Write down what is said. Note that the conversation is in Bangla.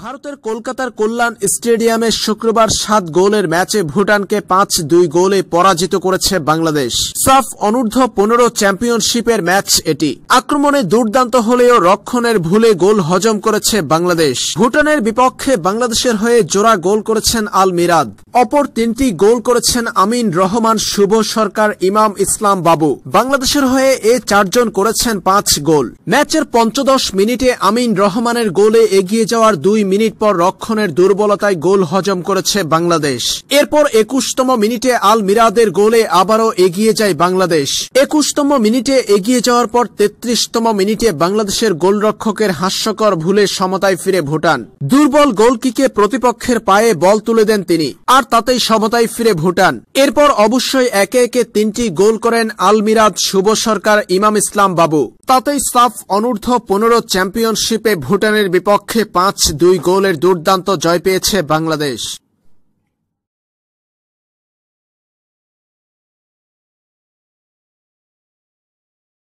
ভারতের কলকাতার কল্যাণ স্টেডিয়ামে শুক্রবার সাত গোলের ম্যাচে ভুটানকে পাঁচ দুই গোলে পরাজিত করেছে বাংলাদেশ সাফ অনূর্ধ্ব পনেরো চ্যাম্পিয়নশিপের ম্যাচ এটি আক্রমণে দুর্দান্ত হলেও রক্ষণের ভুলে গোল হজম করেছে বাংলাদেশ ভুটানের বিপক্ষে বাংলাদেশের হয়ে জোড়া গোল করেছেন আল মিরাদ অপর তিনটি গোল করেছেন আমিন রহমান শুভ সরকার ইমাম ইসলাম বাবু বাংলাদেশের হয়ে এ চারজন করেছেন পাঁচ গোল ম্যাচের পঞ্চদশ মিনিটে আমিন রহমানের গোলে এগিয়ে যাওয়ার দুই দুই মিনিট পর রক্ষণের দুর্বলতায় গোল হজম করেছে বাংলাদেশ এরপর একুশতম মিনিটে আল মিরাদের গোলে আবারও এগিয়ে যায় বাংলাদেশ একুশতম মিনিটে এগিয়ে যাওয়ার পর তেত্রিশতম মিনিটে বাংলাদেশের গোলরক্ষকের হাস্যকর ভুলে সমতায় ফিরে ভুটান দুর্বল গোলকিকে প্রতিপক্ষের পায়ে বল তুলে দেন তিনি আর তাতেই সমতায় ফিরে ভুটান এরপর অবশ্যই একে একে তিনটি গোল করেন আলমিরাদ শুভ সরকার ইমাম ইসলাম বাবু তাতেই সাফ অনূর্ধ্ব পনেরো চ্যাম্পিয়নশিপে ভুটানের বিপক্ষে পাঁচ দুই গোলের দুর্দান্ত জয় পেয়েছে বাংলাদেশ